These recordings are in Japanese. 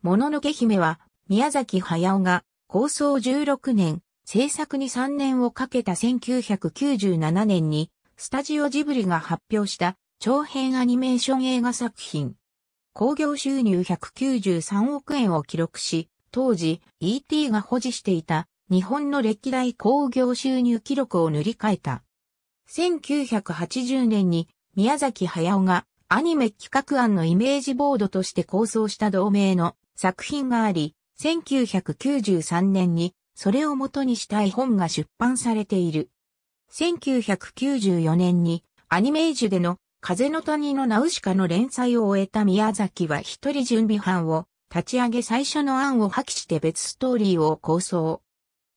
もののけ姫は、宮崎駿が、構想16年、制作に3年をかけた1997年に、スタジオジブリが発表した長編アニメーション映画作品。興行収入193億円を記録し、当時 E.T. が保持していた日本の歴代興行収入記録を塗り替えた。1980年に宮崎駿がアニメ企画案のイメージボードとして構想した同名の作品があり、1993年にそれを元にした絵本が出版されている。1994年にアニメージュでの風の谷のナウシカの連載を終えた宮崎は一人準備班を立ち上げ最初の案を破棄して別ストーリーを構想。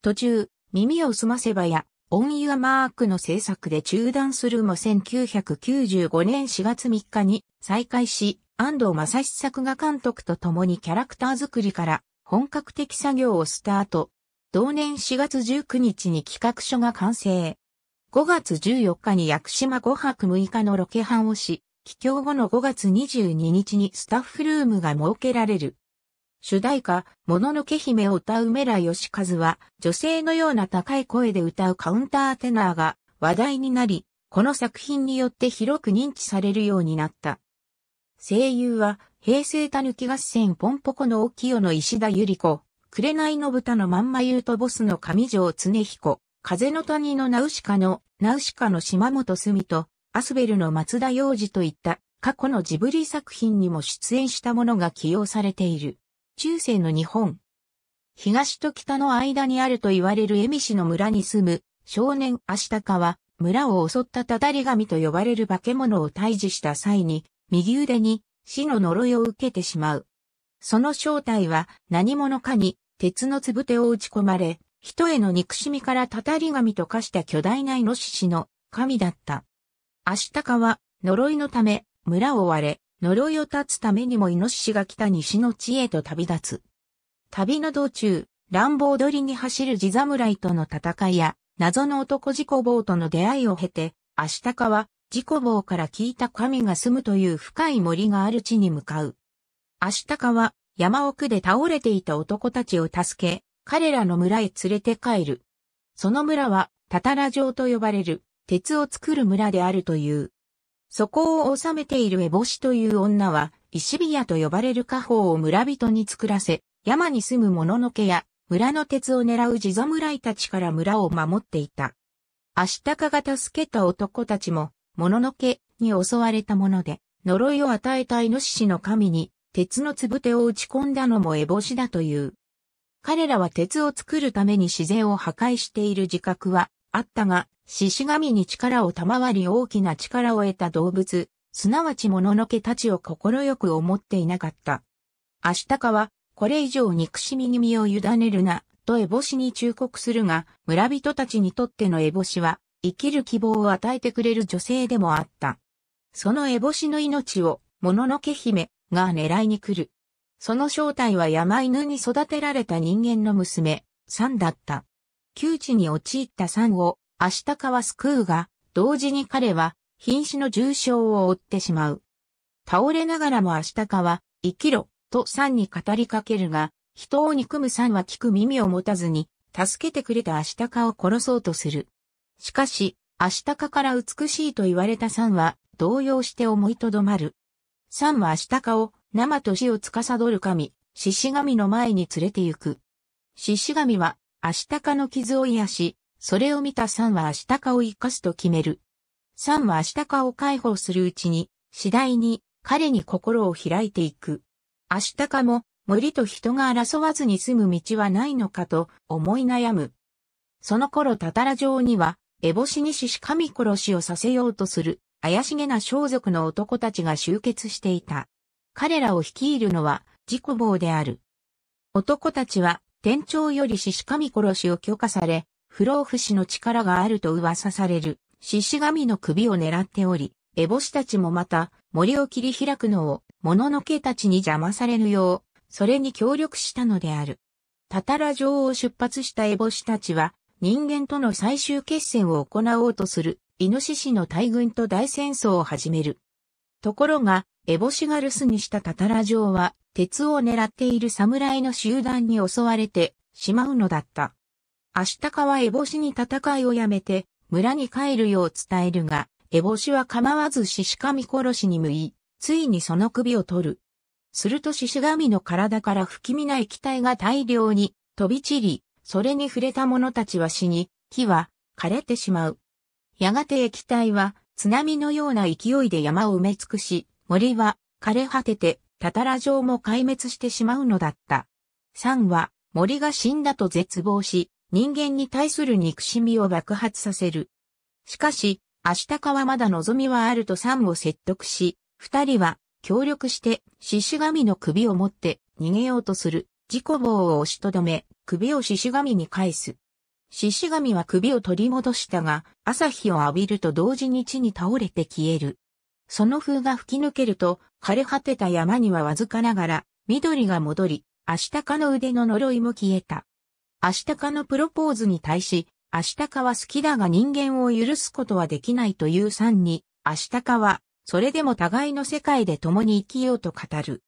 途中、耳をすませばや、オン・ユア・マークの制作で中断するも1995年4月3日に再開し、安藤正史作画監督と共にキャラクター作りから本格的作業をスタート。同年4月19日に企画書が完成。5月14日に屋久島5泊6日のロケ班をし、帰郷後の5月22日にスタッフルームが設けられる。主題歌、もののけ姫を歌う梅良義和は、女性のような高い声で歌うカウンターテナーが話題になり、この作品によって広く認知されるようになった。声優は、平成たぬき合戦ポンポコの沖代の石田ゆり子、紅の豚のまんまゆうとボスの上条常彦、風の谷のナウシカの、ナウシカの島本澄と、アスベルの松田洋二といった過去のジブリ作品にも出演したものが起用されている。中世の日本。東と北の間にあると言われる恵美市の村に住む少年アシタカは村を襲ったただり神と呼ばれる化け物を退治した際に右腕に死の呪いを受けてしまう。その正体は何者かに鉄のつぶてを打ち込まれ、人への憎しみからたたり神と化した巨大なイノシシの神だった。アシタカは呪いのため村を追われ、呪いを断つためにもイノシシが来た西の地へと旅立つ。旅の道中、乱暴鳥に走る地侍との戦いや、謎の男事故棒との出会いを経て、アシタカは自己棒から聞いた神が住むという深い森がある地に向かう。明日、香は山奥で倒れていた男たちを助け、彼らの村へ連れて帰る。その村はたたら城と呼ばれる鉄を作る村であるという。そこを治めているエボシという女は、石火屋と呼ばれる家宝を村人に作らせ、山に住む者の家や村の鉄を狙う地蔵村たちから村を守っていた。明日香が助けた男たちももののけに襲われたもので、呪いを与えたイノシシの神に、鉄のつぶてを打ち込んだのもエボシだという。彼らは鉄を作るために自然を破壊している自覚はあったが、獅子神に力を賜り大きな力を得た動物、すなわちもののけたちを快く思っていなかった。アシタカは、これ以上憎しみに身を委ねるな、とエボシに忠告するが、村人たちにとってのエボシは、生きる希望を与えてくれる女性でもあった。そのエボシの命を、もののけ姫が狙いに来る。その正体は山犬に育てられた人間の娘、サンだった。窮地に陥ったサンを、アシタカは救うが、同時に彼は、瀕死の重傷を負ってしまう。倒れながらもアシタカは、生きろ、とサンに語りかけるが、人を憎むサンは聞く耳を持たずに、助けてくれたアシタカを殺そうとする。しかし、アシタカから美しいと言われた山は、動揺して思いとどまる。山はアシタカを、生と死を司る神、獅子神の前に連れて行く。獅子神は、アシタカの傷を癒し、それを見たサンはアシタカを生かすと決める。サンはアシタカを解放するうちに、次第に彼に心を開いていく。アシタカも森と人が争わずに住む道はないのかと思い悩む。その頃タタラ城にはエボシにシし神殺しをさせようとする、怪しげな装束の男たちが集結していた。彼らを率いるのは、自己棒である。男たちは、店長より獅子神殺しを許可され、不老不死の力があると噂される、獅子神の首を狙っており、エボシたちもまた、森を切り開くのを、もののけたちに邪魔されぬよう、それに協力したのである。たたら城を出発したエボシたちは、人間との最終決戦を行おうとする、イノシシの大群と大戦争を始める。ところが、エボシが留守にしたタタラ城は、鉄を狙っている侍の集団に襲われてしまうのだった。アシタカはエボシに戦いをやめて、村に帰るよう伝えるが、エボシは構わず獅子神殺しに向い、ついにその首を取る。すると獅子神の体から不気味な液体が大量に飛び散り、それに触れた者たちは死に、木は枯れてしまう。やがて液体は津波のような勢いで山を埋め尽くし、森は枯れ果てて、たたら城も壊滅してしまうのだった。3は森が死んだと絶望し、人間に対する憎しみを爆発させる。しかし、明日かはまだ望みはあるとサンを説得し、二人は協力して獅子神の首を持って逃げようとする。自己棒を押しとどめ、首を獅子神に返す。獅子神は首を取り戻したが、朝日を浴びると同時に地に倒れて消える。その風が吹き抜けると、枯れ果てた山にはわずかながら、緑が戻り、アシタカの腕の呪いも消えた。アシタカのプロポーズに対し、アシタカは好きだが人間を許すことはできないという3に、アシタカは、それでも互いの世界で共に生きようと語る。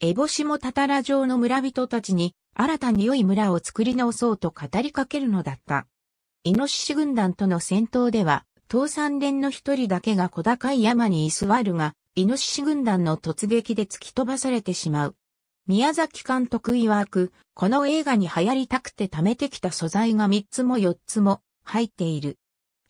エボシもタタラ城の村人たちに、新たに良い村を作り直そうと語りかけるのだった。イノシシ軍団との戦闘では、東三連の一人だけが小高い山に居座るが、イノシシ軍団の突撃で突き飛ばされてしまう。宮崎監督曰く、この映画に流行りたくて貯めてきた素材が3つも4つも入っている。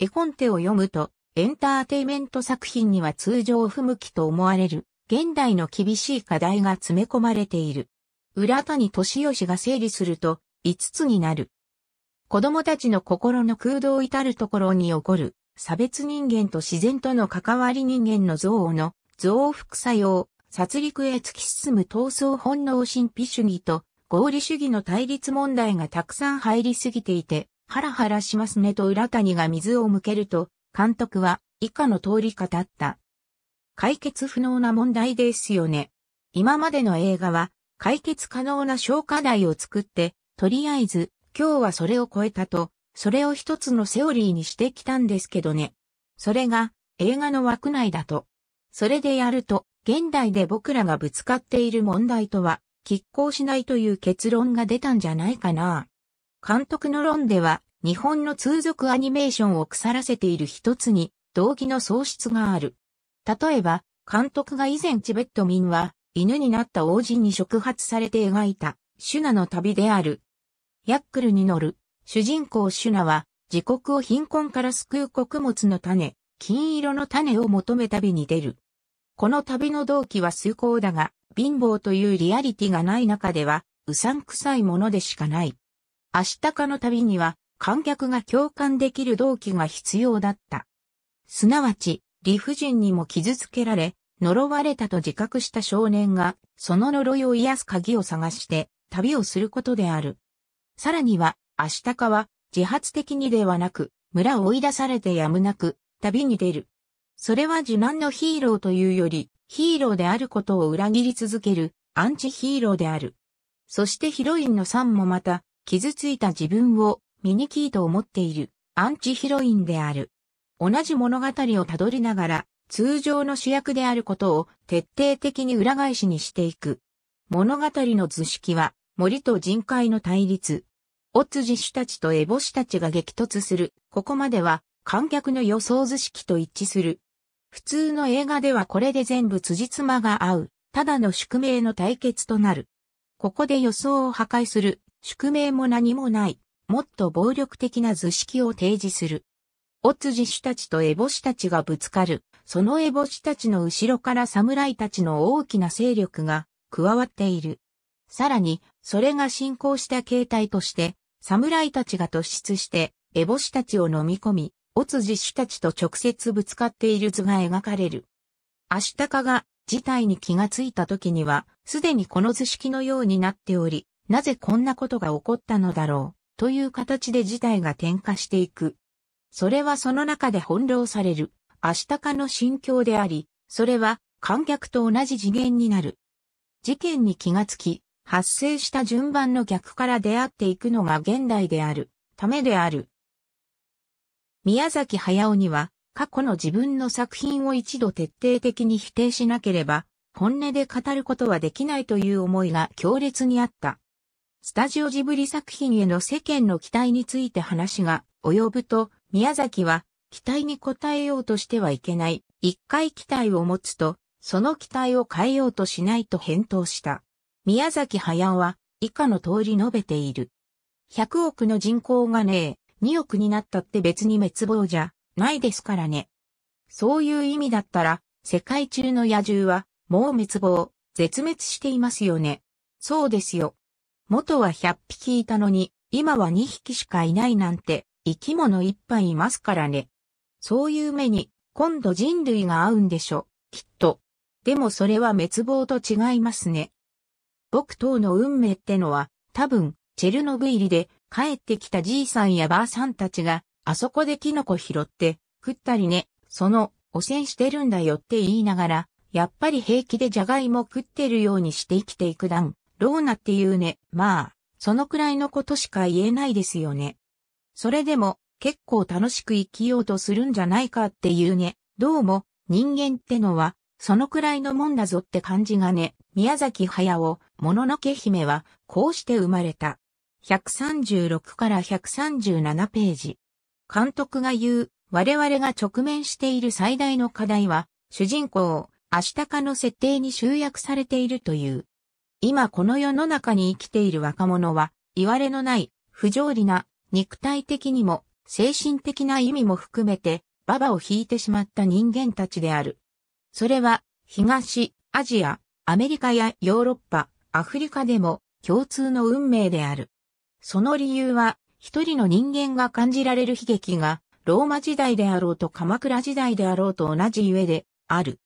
絵コンテを読むと、エンターテイメント作品には通常不向きと思われる、現代の厳しい課題が詰め込まれている。浦谷敏義が整理すると、5つになる。子供たちの心の空洞至るところに起こる、差別人間と自然との関わり人間の憎悪の、増幅作用、殺戮へ突き進む闘争本能神秘主義と、合理主義の対立問題がたくさん入りすぎていて、ハラハラしますねと浦谷が水を向けると、監督は以下の通り語った。解決不能な問題ですよね。今までの映画は解決可能な小課題を作って、とりあえず、今日はそれを超えたと、それを一つのセオリーにしてきたんですけどね。それが、映画の枠内だと。それでやると、現代で僕らがぶつかっている問題とは、拮抗しないという結論が出たんじゃないかな。監督の論では、日本の通俗アニメーションを腐らせている一つに、動機の喪失がある。例えば、監督が以前チベット民は、犬になった王子に触発されて描いた、シュナの旅である。ヤックルに乗る、主人公シュナは、自国を貧困から救う穀物の種、金色の種を求め旅に出る。この旅の動機は崇高だが、貧乏というリアリティがない中では、うさんくさいものでしかない。アシタカの旅には、観客が共感できる動機が必要だった。すなわち、理不尽にも傷つけられ、呪われたと自覚した少年が、その呪いを癒す鍵を探して、旅をすることである。さらには、アシタカは、自発的にではなく、村を追い出されてやむなく、旅に出る。それは自慢のヒーローというより、ヒーローであることを裏切り続ける、アンチヒーローである。そしてヒロインのサンもまた、傷ついた自分を、ミニキーと思っている、アンチヒロインである。同じ物語をたどりながら、通常の主役であることを徹底的に裏返しにしていく。物語の図式は森と人海の対立。オツジ主たちとエボシたちが激突する。ここまでは観客の予想図式と一致する。普通の映画ではこれで全部辻褄が合う。ただの宿命の対決となる。ここで予想を破壊する。宿命も何もない。もっと暴力的な図式を提示する。オツジ主たちとエボシたちがぶつかる。そのエボシたちの後ろから侍たちの大きな勢力が加わっている。さらに、それが進行した形態として、侍たちが突出して、エボシたちを飲み込み、オツ自主たちと直接ぶつかっている図が描かれる。アシタカが事態に気がついた時には、すでにこの図式のようになっており、なぜこんなことが起こったのだろう、という形で事態が転化していく。それはその中で翻弄される。アシタカの心境であり、それは観客と同じ次元になる。事件に気がつき、発生した順番の逆から出会っていくのが現代である、ためである。宮崎駿には、過去の自分の作品を一度徹底的に否定しなければ、本音で語ることはできないという思いが強烈にあった。スタジオジブリ作品への世間の期待について話が及ぶと、宮崎は期待に応えようとしてはいけない。一回期待を持つと、その期待を変えようとしないと返答した。宮崎駿は、以下の通り述べている。100億の人口がねえ、2億になったって別に滅亡じゃ、ないですからね。そういう意味だったら、世界中の野獣は、もう滅亡、絶滅していますよね。そうですよ。元は100匹いたのに、今は2匹しかいないなんて、生き物いっぱいいますからね。そういう目に、今度人類が合うんでしょ、きっと。でもそれは滅亡と違いますね。僕等の運命ってのは、多分、チェルノブイリで帰ってきたじいさんやばあさんたちが、あそこでキノコ拾って、食ったりね、その、汚染してるんだよって言いながら、やっぱり平気でジャガイモ食ってるようにして生きていくだん。ローナっていうね、まあ、そのくらいのことしか言えないですよね。それでも、結構楽しく生きようとするんじゃないかっていうね。どうも人間ってのはそのくらいのもんだぞって感じがね。宮崎駿、もののけ姫はこうして生まれた。136から137ページ。監督が言う、我々が直面している最大の課題は、主人公、明日タの設定に集約されているという。今この世の中に生きている若者は、いわれのない、不条理な、肉体的にも精神的な意味も含めて、馬場を引いてしまった人間たちである。それは、東、アジア、アメリカやヨーロッパ、アフリカでも共通の運命である。その理由は、一人の人間が感じられる悲劇が、ローマ時代であろうと鎌倉時代であろうと同じゆえで、ある。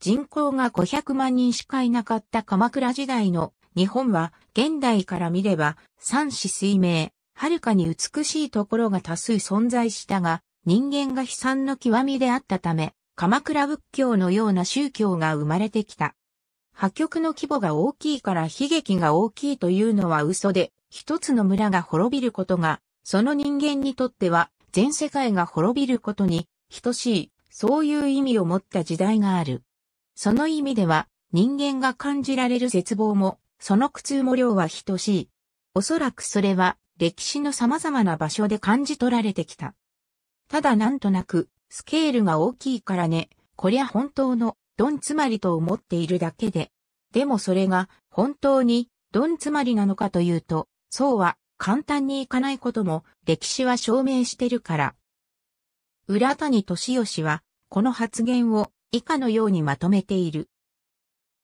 人口が500万人しかいなかった鎌倉時代の日本は現代から見れば三死水明、はるかに美しいところが多数存在したが、人間が悲惨の極みであったため、鎌倉仏教のような宗教が生まれてきた。破局の規模が大きいから悲劇が大きいというのは嘘で、一つの村が滅びることが、その人間にとっては全世界が滅びることに等しい、そういう意味を持った時代がある。その意味では、人間が感じられる絶望も、その苦痛も量は等しい。おそらくそれは、歴史の様々な場所で感じ取られてきた。ただなんとなく、スケールが大きいからね、こりゃ本当の、どん詰まりと思っているだけで。でもそれが、本当に、どん詰まりなのかというと、そうは、簡単にいかないことも、歴史は証明してるから。浦谷敏義は、この発言を、以下のようにまとめている。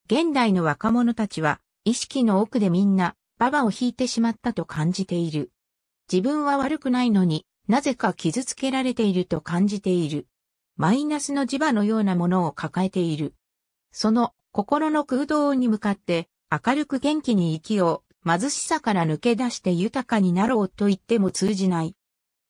現代の若者たちは、意識の奥でみんな、ババを引いてしまったと感じている。自分は悪くないのになぜか傷つけられていると感じている。マイナスの磁場のようなものを抱えている。その心の空洞に向かって明るく元気に生きよう、貧しさから抜け出して豊かになろうと言っても通じない。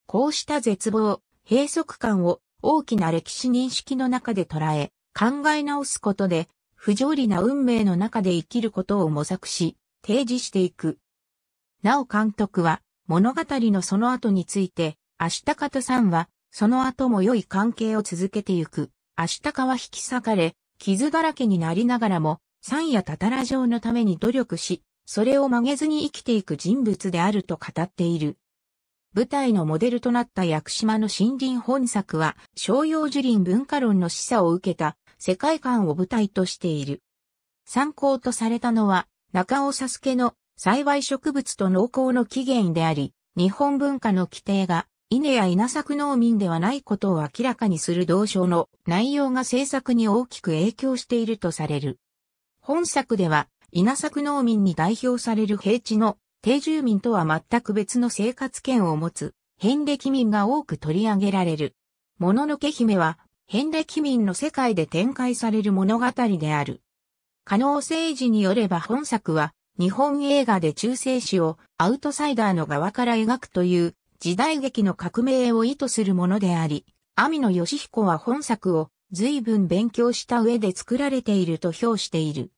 こうした絶望、閉塞感を大きな歴史認識の中で捉え、考え直すことで、不条理な運命の中で生きることを模索し、提示していく。なお監督は、物語のその後について、明日方さんは、その後も良い関係を続けてゆく。明日かは引き裂かれ、傷だらけになりながらも、山やたたら城のために努力し、それを曲げずに生きていく人物であると語っている。舞台のモデルとなった屋久島の森林本作は、商用樹林文化論の示唆を受けた世界観を舞台としている。参考とされたのは、中尾佐助の栽培植物と農耕の起源であり、日本文化の規定が稲や稲作農民ではないことを明らかにする同書の内容が政策に大きく影響しているとされる。本作では稲作農民に代表される平地の定住民とは全く別の生活圏を持つ遍歴民が多く取り上げられる。もののけ姫は遍歴民の世界で展開される物語である。可能性時によれば本作は日本映画で中世史をアウトサイダーの側から描くという時代劇の革命を意図するものであり、網野義彦は本作を随分勉強した上で作られていると評している。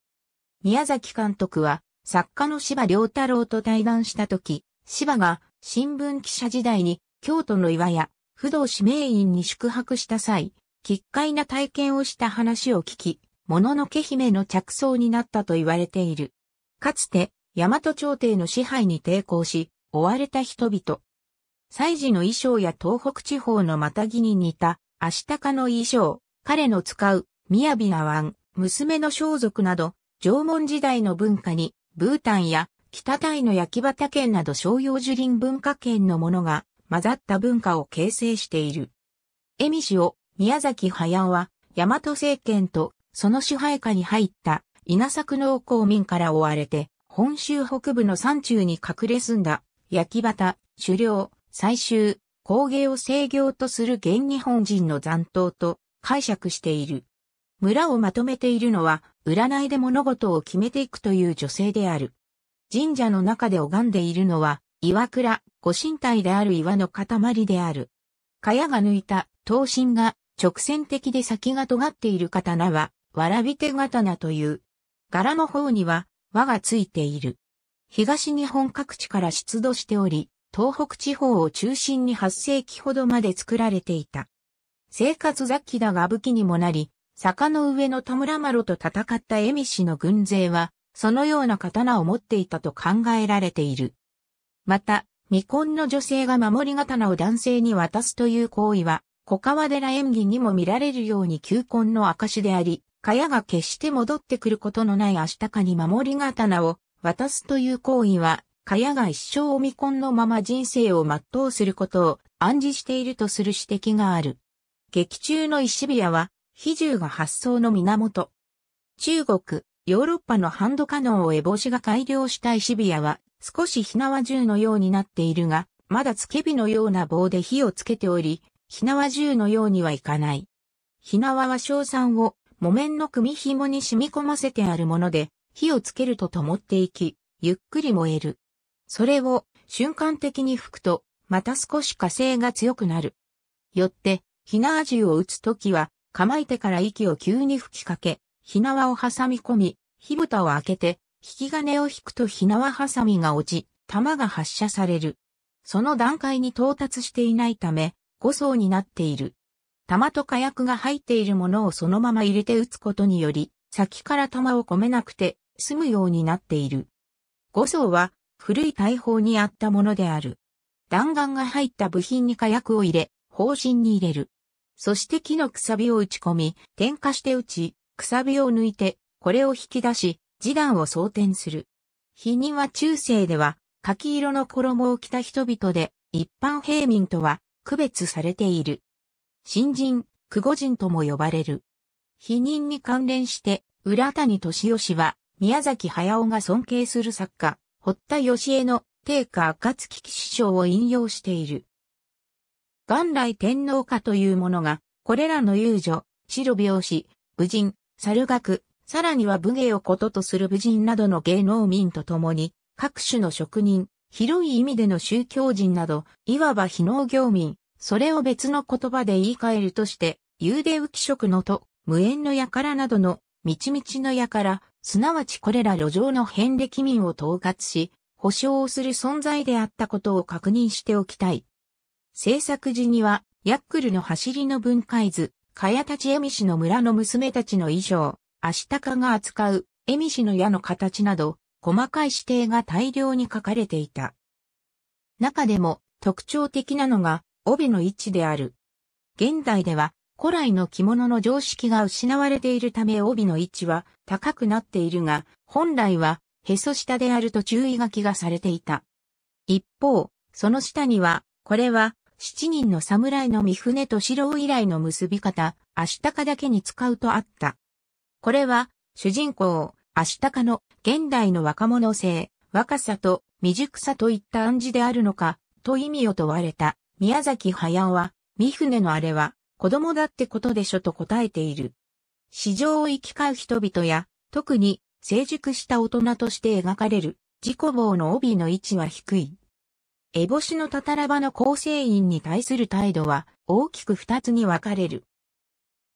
宮崎監督は作家の芝良太郎と対談した時、芝が新聞記者時代に京都の岩屋、不動指名院に宿泊した際、奇怪な体験をした話を聞き、もののけ姫の着想になったと言われている。かつて、大和朝廷の支配に抵抗し、追われた人々。祭事の衣装や東北地方のまたぎに似た、足高の衣装、彼の使う、雅な湾、娘の装束など、縄文時代の文化に、ブータンや北タイの焼畑県など商用樹林文化圏のものが混ざった文化を形成している。江見氏を宮崎駿は、大和政権とその支配下に入った稲作農耕民から追われて、本州北部の山中に隠れ住んだ、焼き畑、狩猟、採集、工芸を制業とする現日本人の残党と解釈している。村をまとめているのは、占いで物事を決めていくという女性である。神社の中で拝んでいるのは、岩倉、ご神体である岩の塊である。茅が抜いた、刀身が直線的で先が尖っている刀は、わらび手刀という。柄の方には輪がついている。東日本各地から出土しており、東北地方を中心に8世紀ほどまで作られていた。生活雑記だが武器にもなり、坂の上の田村麻呂と戦った恵美氏の軍勢は、そのような刀を持っていたと考えられている。また、未婚の女性が守り刀を男性に渡すという行為は、小川寺演技にも見られるように求婚の証であり、かやが決して戻ってくることのない明日かに守り刀を渡すという行為は、かやが一生を未婚のまま人生を全うすることを暗示しているとする指摘がある。劇中の石火屋は、比重が発想の源。中国、ヨーロッパのハンドカノンを烏帽子が改良した石火屋は、少し火縄銃のようになっているが、まだ付け火のような棒で火をつけており、火縄銃のようにはいかない。火縄は硝酸を木綿の組紐に染み込ませてあるもので、火をつけると灯っていき、ゆっくり燃える。それを瞬間的に吹くと、また少し火星が強くなる。よって、火縄銃を撃つときは、構えてから息を急に吹きかけ、火縄を挟み込み、火蓋を開けて、引き金を引くと火縄挟みが落ち、弾が発射される。その段階に到達していないため、5層になっている。弾と火薬が入っているものをそのまま入れて撃つことにより、先から弾を込めなくて済むようになっている。五層は古い大砲にあったものである。弾丸が入った部品に火薬を入れ、砲身に入れる。そして木のくさびを打ち込み、点火して打ち、くさびを抜いて、これを引き出し、示談を装填する。否認は中世では、柿色の衣を着た人々で、一般平民とは区別されている。新人、久保人とも呼ばれる。否認に関連して、浦谷敏義は、宮崎駿が尊敬する作家、堀田義恵の定価暁騎師匠を引用している。元来天皇家というものが、これらの遊女、白拍子、武人、猿楽、さらには武芸をこととする武人などの芸能民と共に、各種の職人、広い意味での宗教人など、いわば非農業民、それを別の言葉で言い換えるとして、幽霊浮色のと、無縁の輩などの、みちみちの輩、すなわちこれら路上の遍歴民を統括し、保障をする存在であったことを確認しておきたい。制作時には、ヤックルの走りの分解図、かやたちえみしの村の娘たちの衣装、あしたかが扱う、えみしの矢の形など、細かい指定が大量に書かれていた。中でも、特徴的なのが、帯の位置である。現代では古来の着物の常識が失われているため帯の位置は高くなっているが、本来はへそ下であると注意書きがされていた。一方、その下には、これは七人の侍の三船と四郎以来の結び方、足高だけに使うとあった。これは、主人公、足高の現代の若者性、若さと未熟さといった暗示であるのか、と意味を問われた。宮崎駿は、三船のあれは、子供だってことでしょと答えている。市場を行き交う人々や、特に成熟した大人として描かれる、自己棒の帯の位置は低い。烏帽子のたたらばの構成員に対する態度は、大きく二つに分かれる。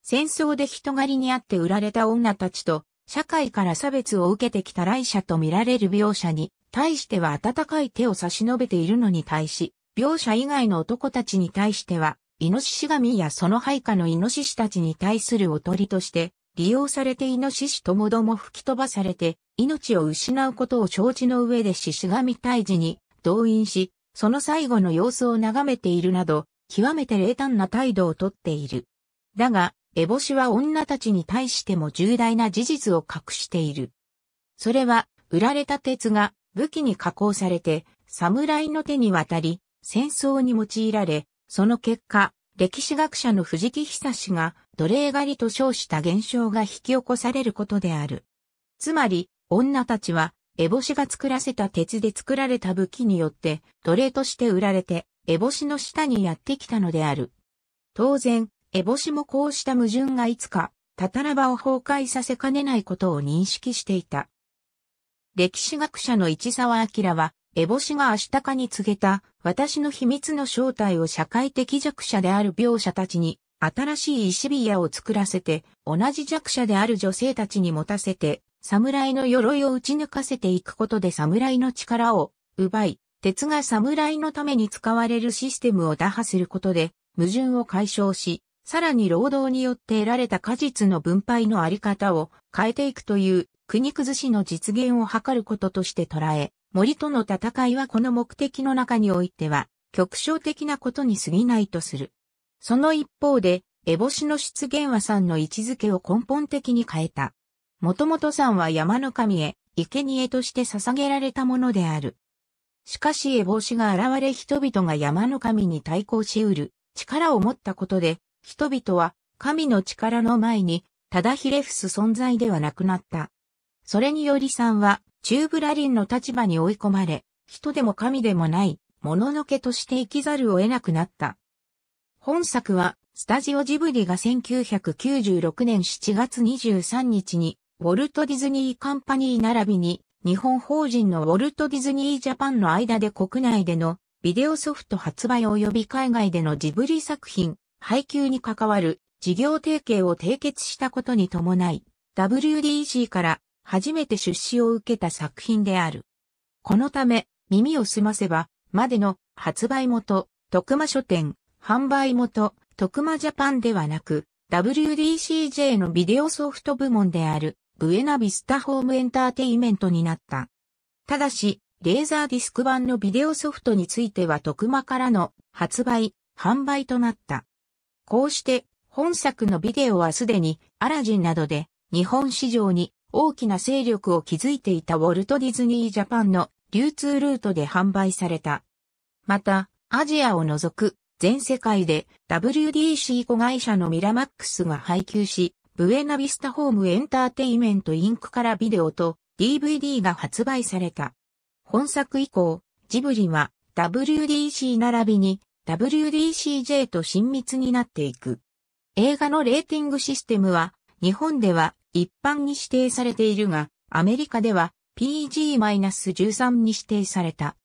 戦争で人狩りにあって売られた女たちと、社会から差別を受けてきた来者と見られる描写に、対しては温かい手を差し伸べているのに対し、描写以外の男たちに対しては、イノシシ神やその配下のイノシシたちに対するおとりとして、利用されてイノシシともども吹き飛ばされて、命を失うことを承知の上で獅子神退治に動員し、その最後の様子を眺めているなど、極めて冷淡な態度をとっている。だが、エボシは女たちに対しても重大な事実を隠している。それは、売られた鉄が武器に加工されて、侍の手に渡り、戦争に用いられ、その結果、歴史学者の藤木久志が奴隷狩りと称した現象が引き起こされることである。つまり、女たちは、エボシが作らせた鉄で作られた武器によって、奴隷として売られて、エボシの下にやってきたのである。当然、エボシもこうした矛盾がいつか、タタらバを崩壊させかねないことを認識していた。歴史学者の市沢明は、エボシがアシタカに告げた、私の秘密の正体を社会的弱者である描写たちに、新しい石火矢を作らせて、同じ弱者である女性たちに持たせて、侍の鎧を打ち抜かせていくことで侍の力を奪い、鉄が侍のために使われるシステムを打破することで、矛盾を解消し、さらに労働によって得られた果実の分配のあり方を変えていくという国崩しの実現を図ることとして捉え、森との戦いはこの目的の中においては、極小的なことに過ぎないとする。その一方で、エボシの出現は山の位置づけを根本的に変えた。もともと山は山の神へ、生贄として捧げられたものである。しかしエボシが現れ人々が山の神に対抗し得る力を持ったことで、人々は神の力の前に、ただひれ伏す存在ではなくなった。それにより山はチューブラリンの立場に追い込まれ、人でも神でもない、もののけとして生きざるを得なくなった。本作は、スタジオジブリが1996年7月23日に、ウォルト・ディズニー・カンパニー並びに、日本法人のウォルト・ディズニー・ジャパンの間で国内でのビデオソフト発売及び海外でのジブリ作品、配給に関わる事業提携を締結したことに伴い、WDC から初めて出資を受けた作品である。このため、耳をすませば、までの発売元、徳間書店、販売元、徳間ジャパンではなく、WDCJ のビデオソフト部門である、ブエナビスタホームエンターテイメントになった。ただし、レーザーディスク版のビデオソフトについては徳間からの発売、販売となった。こうして、本作のビデオはすでに、アラジンなどで、日本市場に大きな勢力を築いていたウォルト・ディズニー・ジャパンの流通ルートで販売された。また、アジアを除く全世界で WDC 子会社のミラマックスが配給し、ブエナビスタホームエンターテイメントインクからビデオと DVD が発売された。本作以降、ジブリは WDC 並びに WDCJ と親密になっていく。映画のレーティングシステムは日本では一般に指定されているが、アメリカでは PG-13 に指定された。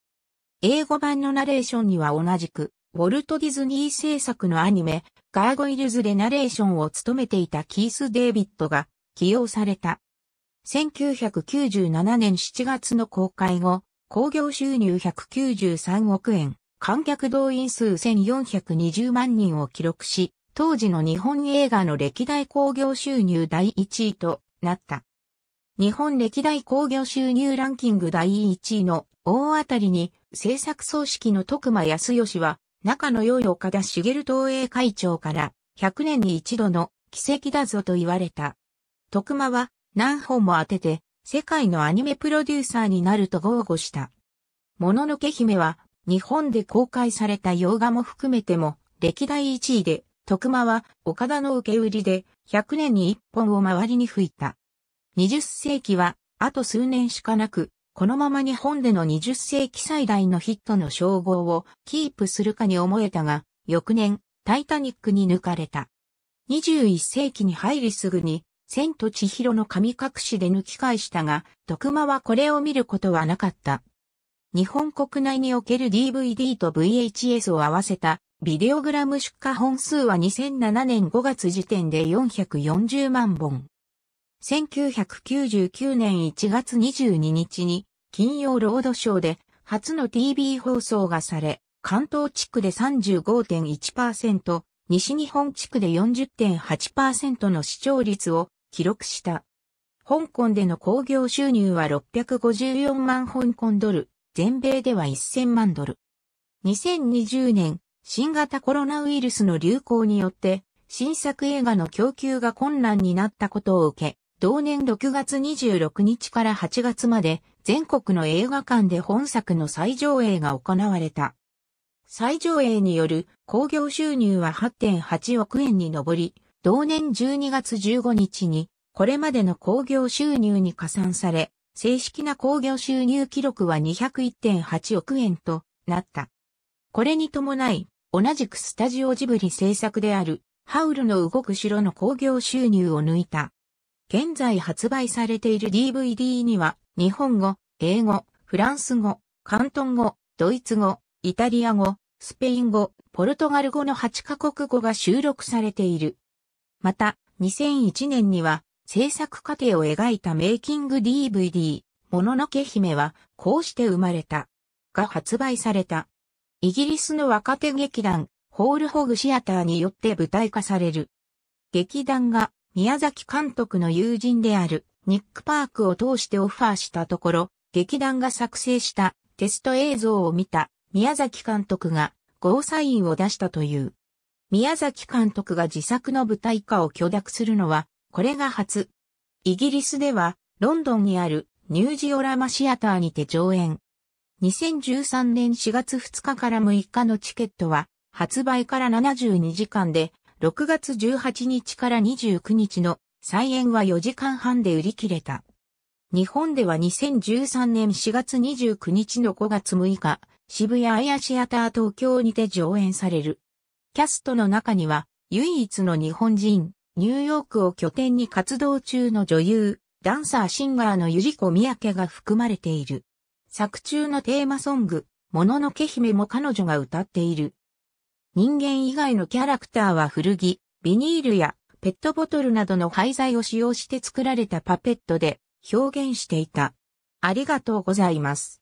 英語版のナレーションには同じく、ウォルト・ディズニー制作のアニメ、ガーゴイルズでナレーションを務めていたキース・デイビッドが起用された。1997年7月の公開後、興行収入193億円、観客動員数1420万人を記録し、当時の日本映画の歴代興行収入第1位となった。日本歴代興行収入ランキング第1位の大当たりに制作総指揮の徳間康義は仲の良い岡田茂東映会長から100年に一度の奇跡だぞと言われた。徳間は何本も当てて世界のアニメプロデューサーになると豪語した。もののけ姫は日本で公開された洋画も含めても歴代1位で徳間は岡田の受け売りで100年に1本を周りに吹いた。20世紀はあと数年しかなく、このまま日本での20世紀最大のヒットの称号をキープするかに思えたが、翌年、タイタニックに抜かれた。21世紀に入りすぐに、千と千尋の神隠しで抜き返したが、徳間はこれを見ることはなかった。日本国内における DVD と VHS を合わせたビデオグラム出荷本数は2007年5月時点で440万本。1999年1月22日に金曜ロードショーで初の TV 放送がされ、関東地区で35.1%、西日本地区で40.8%の視聴率を記録した。香港での興行収入は654万香港ドル、全米では1000万ドル。2020年新型コロナウイルスの流行によって、新作映画の供給が困難になったことを受け、同年6月26日から8月まで全国の映画館で本作の再上映が行われた。再上映による興行収入は8.8億円に上り、同年12月15日にこれまでの興行収入に加算され、正式な興行収入記録は201.8億円となった。これに伴い、同じくスタジオジブリ制作である、ハウルの動く城の興行収入を抜いた。現在発売されている DVD には、日本語、英語、フランス語、関東語、ドイツ語、イタリア語、スペイン語、ポルトガル語の8カ国語が収録されている。また、2001年には、制作過程を描いたメイキング DVD、もののけ姫は、こうして生まれた。が発売された。イギリスの若手劇団、ホールホグシアターによって舞台化される。劇団が宮崎監督の友人であるニック・パークを通してオファーしたところ、劇団が作成したテスト映像を見た宮崎監督がゴーサインを出したという。宮崎監督が自作の舞台化を許諾するのは、これが初。イギリスでは、ロンドンにあるニュージオラマシアターにて上演。2013年4月2日から6日のチケットは、発売から72時間で、6月18日から29日の再演は4時間半で売り切れた。日本では2013年4月29日の5月6日、渋谷アイアシアター東京にて上演される。キャストの中には、唯一の日本人、ニューヨークを拠点に活動中の女優、ダンサーシンガーのゆりみやけが含まれている。作中のテーマソング、もののけ姫も彼女が歌っている。人間以外のキャラクターは古着、ビニールやペットボトルなどの廃材を使用して作られたパペットで表現していた。ありがとうございます。